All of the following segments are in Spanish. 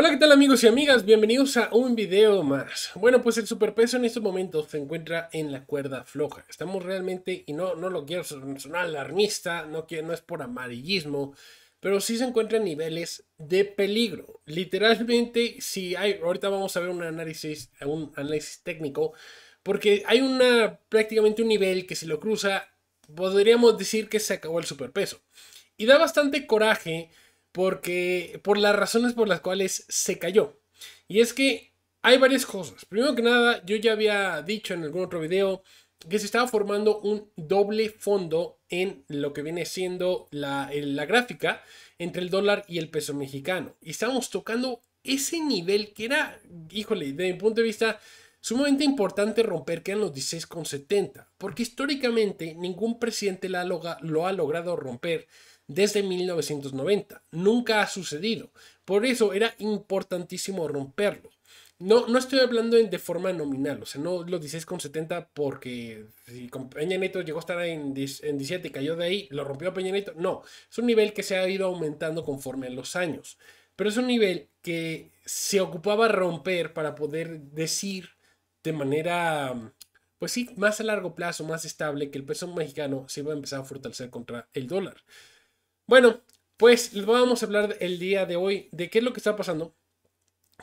Hola, ¿qué tal amigos y amigas? Bienvenidos a un video más. Bueno, pues el superpeso en estos momentos se encuentra en la cuerda floja. Estamos realmente, y no, no lo quiero sonar alarmista, no, quiero, no es por amarillismo, pero sí se encuentra en niveles de peligro. Literalmente, si hay, ahorita vamos a ver un análisis, un análisis técnico, porque hay una, prácticamente un nivel que si lo cruza, podríamos decir que se acabó el superpeso. Y da bastante coraje porque por las razones por las cuales se cayó. Y es que hay varias cosas. Primero que nada, yo ya había dicho en algún otro video que se estaba formando un doble fondo en lo que viene siendo la, gráfica entre el dólar y el peso mexicano. Y estábamos tocando ese nivel que era, híjole, de mi punto de vista, Sumamente importante romper que en los 16,70, porque históricamente ningún presidente lo ha logrado romper desde 1990. Nunca ha sucedido. Por eso era importantísimo romperlo. No, no estoy hablando de forma nominal, o sea, no los 16,70 porque Peña Neto llegó a estar en, 17 y cayó de ahí, lo rompió Peña Neto No, es un nivel que se ha ido aumentando conforme a los años. Pero es un nivel que se ocupaba romper para poder decir de manera, mm, pues sí, más a largo plazo, más estable, que el peso mexicano se va a empezar a fortalecer contra el dólar. Bueno, pues les vamos a hablar el día de hoy de qué es lo que está pasando,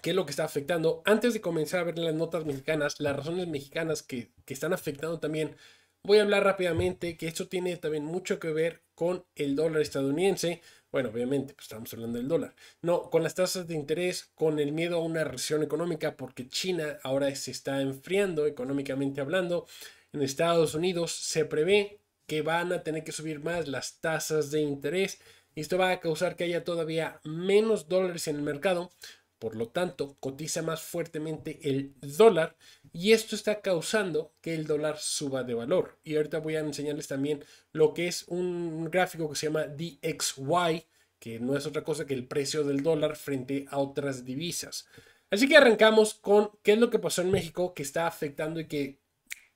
qué es lo que está afectando. Antes de comenzar a ver las notas mexicanas, las razones mexicanas que, que están afectando también, voy a hablar rápidamente que esto tiene también mucho que ver con el dólar estadounidense bueno, obviamente, pues estamos hablando del dólar. No, con las tasas de interés, con el miedo a una recesión económica, porque China ahora se está enfriando económicamente hablando. En Estados Unidos se prevé que van a tener que subir más las tasas de interés. esto va a causar que haya todavía menos dólares en el mercado. Por lo tanto, cotiza más fuertemente el dólar y esto está causando que el dólar suba de valor. Y ahorita voy a enseñarles también lo que es un gráfico que se llama DXY, que no es otra cosa que el precio del dólar frente a otras divisas. Así que arrancamos con qué es lo que pasó en México que está afectando y que,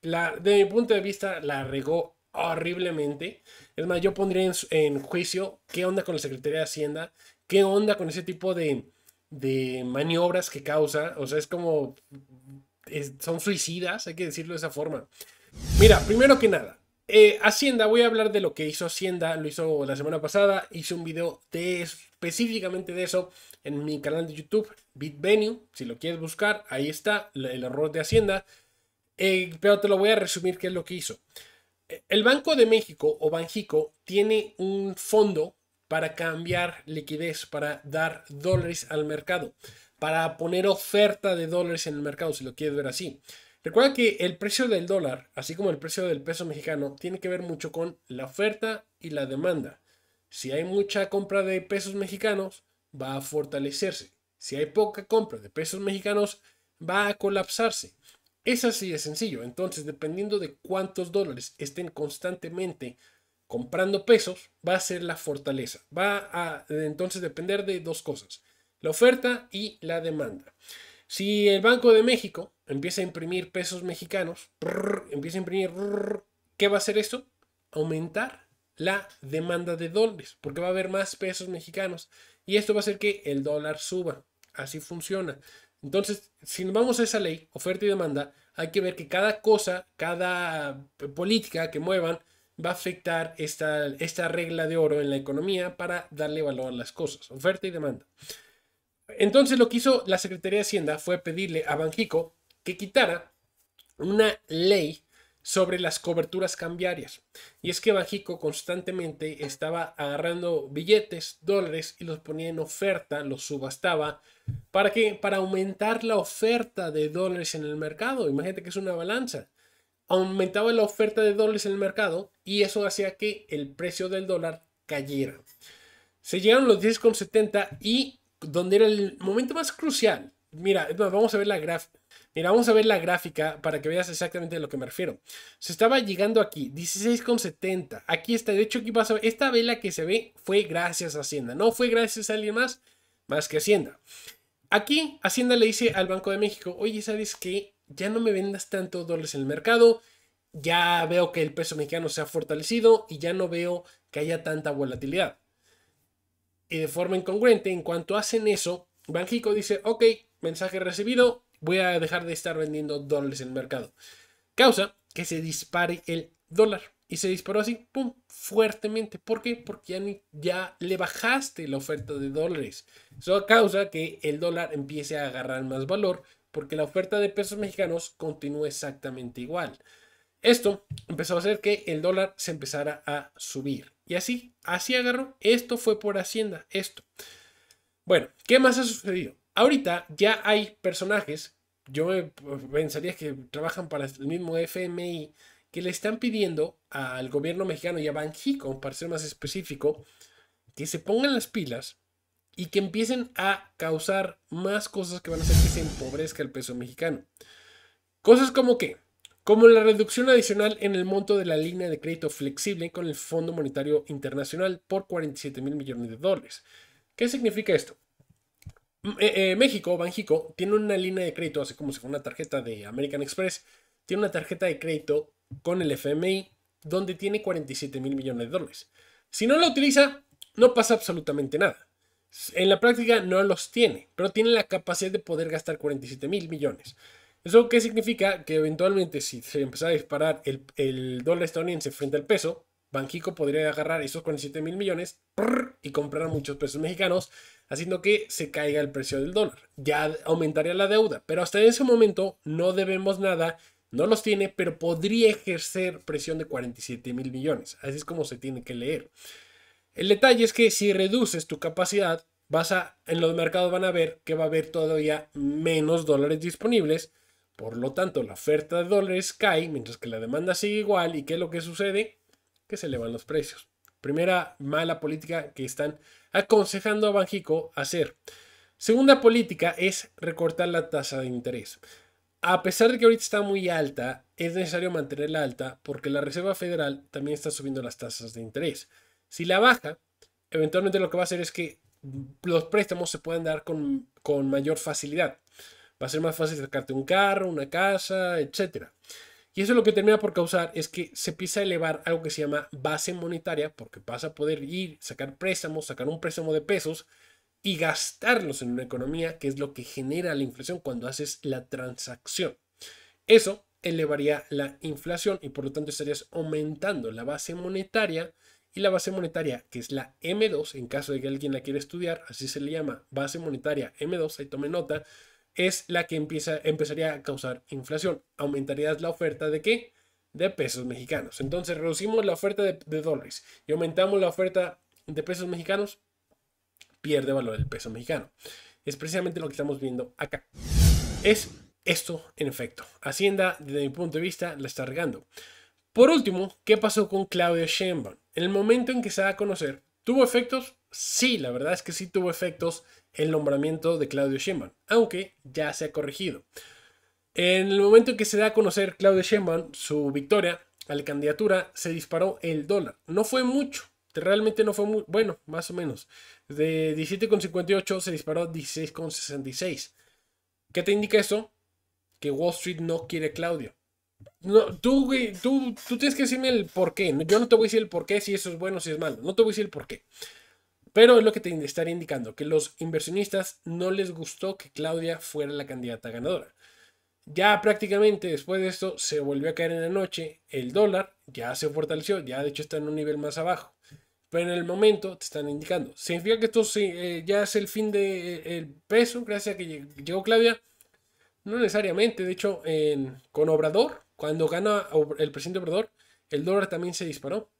de mi punto de vista, la regó horriblemente. Es más, yo pondría en, juicio qué onda con la Secretaría de Hacienda, qué onda con ese tipo de, maniobras que causa. O sea, es como... son suicidas, hay que decirlo de esa forma. Mira, primero que nada, eh, Hacienda, voy a hablar de lo que hizo Hacienda, lo hizo la semana pasada, hice un video específicamente de eso en mi canal de YouTube, BitVenue, si lo quieres buscar, ahí está el error de Hacienda, eh, pero te lo voy a resumir qué es lo que hizo. Eh, el Banco de México o Banjico tiene un fondo para cambiar liquidez, para dar dólares al mercado, para poner oferta de dólares en el mercado, si lo quieres ver así. Recuerda que el precio del dólar, así como el precio del peso mexicano, tiene que ver mucho con la oferta y la demanda. Si hay mucha compra de pesos mexicanos, va a fortalecerse. Si hay poca compra de pesos mexicanos, va a colapsarse. Es así de sencillo. Entonces, dependiendo de cuántos dólares estén constantemente comprando pesos, va a ser la fortaleza. Va a entonces depender de dos cosas, la oferta y la demanda. Si el Banco de México empieza a imprimir pesos mexicanos, empieza a imprimir, ¿qué va a hacer esto? Aumentar la demanda de dólares, porque va a haber más pesos mexicanos y esto va a hacer que el dólar suba. Así funciona. Entonces, si nos vamos a esa ley, oferta y demanda, hay que ver que cada cosa, cada política que muevan, va a afectar esta, esta regla de oro en la economía para darle valor a las cosas, oferta y demanda. Entonces lo que hizo la Secretaría de Hacienda fue pedirle a Banjico que quitara una ley sobre las coberturas cambiarias. Y es que Banjico constantemente estaba agarrando billetes, dólares y los ponía en oferta, los subastaba. ¿Para que Para aumentar la oferta de dólares en el mercado. Imagínate que es una balanza. Aumentaba la oferta de dólares en el mercado y eso hacía que el precio del dólar cayera. Se llegaron los 10,70 y donde era el momento más crucial. Mira, vamos a ver la gráfica. Mira, vamos a ver la gráfica para que veas exactamente a lo que me refiero. Se estaba llegando aquí, 16,70. Aquí está, de hecho aquí pasa, esta vela que se ve fue gracias a Hacienda, no fue gracias a alguien más, más que Hacienda. Aquí Hacienda le dice al Banco de México, oye, ¿sabes qué? Ya no me vendas tantos dólares en el mercado, ya veo que el peso mexicano se ha fortalecido y ya no veo que haya tanta volatilidad y de forma incongruente. En cuanto hacen eso, Banjico dice, ok, mensaje recibido, voy a dejar de estar vendiendo dólares en el mercado. Causa que se dispare el dólar. Y se disparó así, pum, fuertemente. ¿Por qué? Porque ya, ya le bajaste la oferta de dólares. Eso causa que el dólar empiece a agarrar más valor porque la oferta de pesos mexicanos continúa exactamente igual. Esto empezó a hacer que el dólar se empezara a subir. Y así, así agarró. Esto fue por Hacienda, esto. Bueno, ¿qué más ha sucedido? Ahorita ya hay personajes, yo pensaría que trabajan para el mismo FMI, que le están pidiendo al gobierno mexicano y a Banjico, para ser más específico, que se pongan las pilas y que empiecen a causar más cosas que van a hacer que se empobrezca el peso mexicano. Cosas como que como la reducción adicional en el monto de la línea de crédito flexible con el Fondo Monetario Internacional por 47 mil millones de dólares. ¿Qué significa esto? Eh, eh, México, Banjico, tiene una línea de crédito, así como si fuera una tarjeta de American Express, tiene una tarjeta de crédito con el FMI donde tiene 47 mil millones de dólares. Si no la utiliza, no pasa absolutamente nada. En la práctica no los tiene, pero tiene la capacidad de poder gastar 47 mil millones. ¿Eso qué significa? Que eventualmente si se empezara a disparar el, el dólar estadounidense frente al peso, Banjico podría agarrar esos 47 mil millones y comprar muchos pesos mexicanos, haciendo que se caiga el precio del dólar. Ya aumentaría la deuda, pero hasta ese momento no debemos nada, no los tiene, pero podría ejercer presión de 47 mil millones. Así es como se tiene que leer. El detalle es que si reduces tu capacidad, vas a, en los mercados van a ver que va a haber todavía menos dólares disponibles por lo tanto, la oferta de dólares cae mientras que la demanda sigue igual. ¿Y qué es lo que sucede? Que se elevan los precios. Primera mala política que están aconsejando a Banjico hacer. Segunda política es recortar la tasa de interés. A pesar de que ahorita está muy alta, es necesario mantenerla alta porque la Reserva Federal también está subiendo las tasas de interés. Si la baja, eventualmente lo que va a hacer es que los préstamos se puedan dar con, con mayor facilidad. Va a ser más fácil sacarte un carro, una casa, etc. Y eso lo que termina por causar es que se empieza a elevar algo que se llama base monetaria, porque vas a poder ir, sacar préstamos, sacar un préstamo de pesos y gastarlos en una economía, que es lo que genera la inflación cuando haces la transacción. Eso elevaría la inflación y por lo tanto estarías aumentando la base monetaria y la base monetaria, que es la M2, en caso de que alguien la quiera estudiar, así se le llama, base monetaria M2, ahí tome nota, es la que empieza, empezaría a causar inflación. aumentaría la oferta de qué? De pesos mexicanos. Entonces reducimos la oferta de, dólares y aumentamos la oferta de pesos mexicanos, pierde valor el peso mexicano. Es precisamente lo que estamos viendo acá. Es esto en efecto. Hacienda, desde mi punto de vista, la está regando. Por último, ¿qué pasó con Claudia Sheinbaum? En el momento en que se da a conocer ¿Tuvo efectos? Sí, la verdad es que sí tuvo efectos el nombramiento de Claudio Sheinbaum, aunque ya se ha corregido. En el momento en que se da a conocer Claudio Sheinbaum su victoria a la candidatura, se disparó el dólar. No fue mucho, realmente no fue muy bueno, más o menos. De 17,58 se disparó 16,66. ¿Qué te indica eso? Que Wall Street no quiere Claudio. No, tú, tú, tienes que decirme el por qué. Yo no te voy a decir el por si eso es bueno, si es malo. No te voy a decir el por qué. Pero es lo que te estaría indicando, que los inversionistas no les gustó que Claudia fuera la candidata ganadora. Ya prácticamente después de esto se volvió a caer en la noche, el dólar ya se fortaleció, ya de hecho está en un nivel más abajo. Pero en el momento te están indicando. ¿Significa que esto eh, ya es el fin del de, eh, peso gracias a que llegó Claudia? No necesariamente, de hecho con Obrador cuando gana el presidente Obrador, el dólar también se disparó.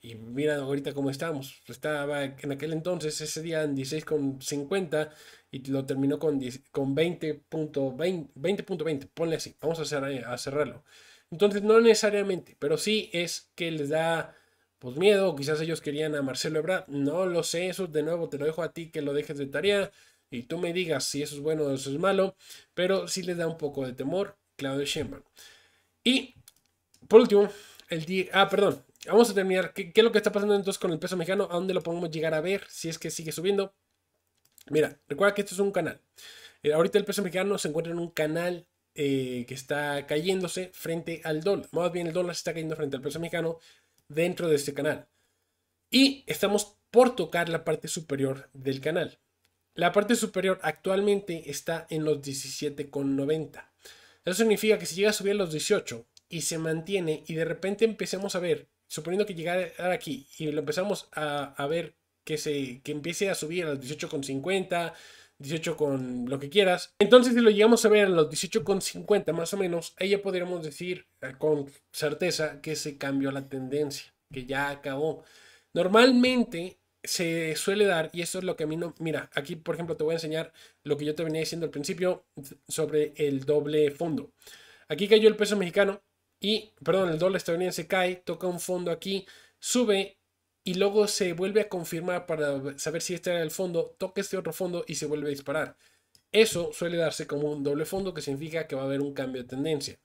Y mira ahorita cómo estamos. Estaba en aquel entonces, ese día en 16,50 y lo terminó con, 20.20. Con 20.20, 20. ponle así. Vamos a, a cerrarlo. Entonces, no necesariamente, pero sí es que les da pues miedo. Quizás ellos querían a Marcelo Ebrard. No lo sé, eso de nuevo te lo dejo a ti que lo dejes de tarea y tú me digas si eso es bueno o eso es malo. Pero sí les da un poco de temor, Claudio Sheinbaum. Y por último, el día. Ah, perdón. Vamos a terminar. ¿Qué, es lo que está pasando entonces con el peso mexicano? ¿A dónde lo podemos llegar a ver? Si es que sigue subiendo. Mira, recuerda que esto es un canal. Eh, ahorita el peso mexicano se encuentra en un canal eh, que está cayéndose frente al dólar. Más bien el dólar se está cayendo frente al peso mexicano dentro de este canal. Y estamos por tocar la parte superior del canal. La parte superior actualmente está en los 17,90. Eso significa que si llega a subir a los 18 y se mantiene y de repente empecemos a ver, suponiendo que llegara aquí y lo empezamos a, ver que, se, que empiece a subir a los 18,50, 18 con lo que quieras. Entonces, si lo llegamos a ver a los 18,50 más o menos, ahí ya podríamos decir eh, con certeza que se cambió la tendencia, que ya acabó. Normalmente se suele dar, y eso es lo que a mí no... Mira, aquí por ejemplo te voy a enseñar lo que yo te venía diciendo al principio sobre el doble fondo. Aquí cayó el peso mexicano y, perdón, el dólar estadounidense cae, toca un fondo aquí, sube y luego se vuelve a confirmar para saber si este era el fondo, toca este otro fondo y se vuelve a disparar. Eso suele darse como un doble fondo que significa que va a haber un cambio de tendencia.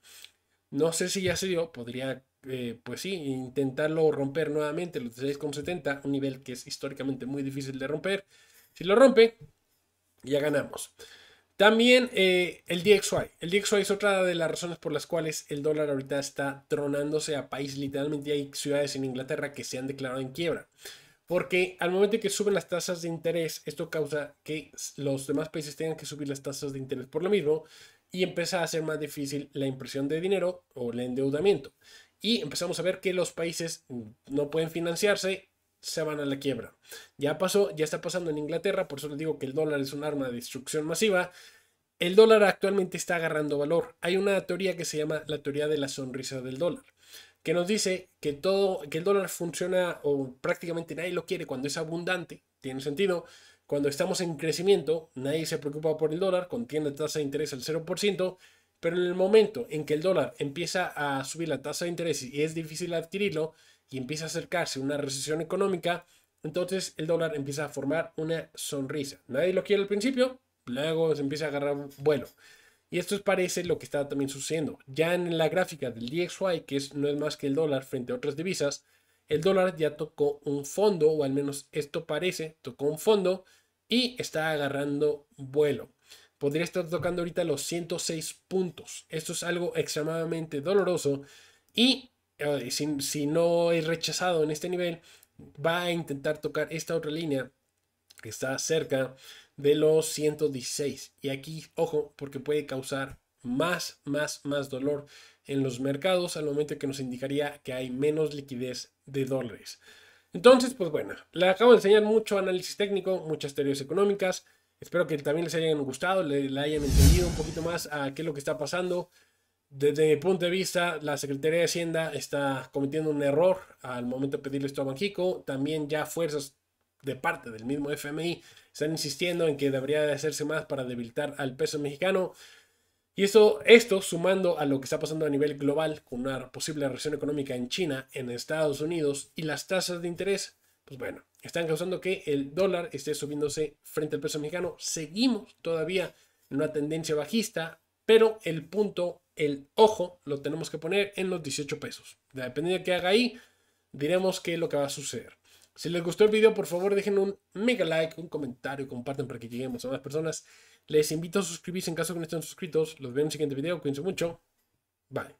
No sé si ya se dio, podría eh, pues sí, intentarlo romper nuevamente, los 6,70, un nivel que es históricamente muy difícil de romper. Si lo rompe, ya ganamos. También eh, el DXY. El DXY es otra de las razones por las cuales el dólar ahorita está tronándose a países, Literalmente hay ciudades en Inglaterra que se han declarado en quiebra. Porque al momento que suben las tasas de interés, esto causa que los demás países tengan que subir las tasas de interés por lo mismo y empieza a ser más difícil la impresión de dinero o el endeudamiento y empezamos a ver que los países no pueden financiarse, se van a la quiebra. Ya pasó, ya está pasando en Inglaterra, por eso les digo que el dólar es un arma de destrucción masiva. El dólar actualmente está agarrando valor. Hay una teoría que se llama la teoría de la sonrisa del dólar, que nos dice que todo, que el dólar funciona o prácticamente nadie lo quiere cuando es abundante, tiene sentido. Cuando estamos en crecimiento, nadie se preocupa por el dólar, contiene tasa de interés al 0%, pero en el momento en que el dólar empieza a subir la tasa de interés y es difícil adquirirlo y empieza a acercarse una recesión económica, entonces el dólar empieza a formar una sonrisa. Nadie lo quiere al principio, luego se empieza a agarrar vuelo. Y esto parece lo que está también sucediendo. Ya en la gráfica del DXY, que no es más que el dólar frente a otras divisas, el dólar ya tocó un fondo, o al menos esto parece, tocó un fondo y está agarrando vuelo podría estar tocando ahorita los 106 puntos. Esto es algo extremadamente doloroso y eh, si, no es rechazado en este nivel, va a intentar tocar esta otra línea que está cerca de los 116. Y aquí, ojo, porque puede causar más, más, más dolor en los mercados al momento que nos indicaría que hay menos liquidez de dólares. Entonces, pues bueno, le acabo de enseñar mucho análisis técnico, muchas teorías económicas, Espero que también les hayan gustado, le, hayan entendido un poquito más a qué es lo que está pasando. Desde mi punto de vista, la Secretaría de Hacienda está cometiendo un error al momento de pedirle esto a Banxico. También ya fuerzas de parte del mismo FMI están insistiendo en que debería de hacerse más para debilitar al peso mexicano. Y esto, esto sumando a lo que está pasando a nivel global con una posible recesión económica en China, en Estados Unidos y las tasas de interés, pues bueno, están causando que el dólar esté subiéndose frente al peso mexicano. Seguimos todavía en una tendencia bajista, pero el punto, el ojo, lo tenemos que poner en los 18 pesos. Dependiendo de que haga ahí, diremos qué es lo que va a suceder. Si les gustó el video, por favor dejen un mega like, un comentario, compartan para que lleguemos a más personas. Les invito a suscribirse en caso que no estén suscritos. Los veo en el siguiente video. Cuídense mucho. Bye.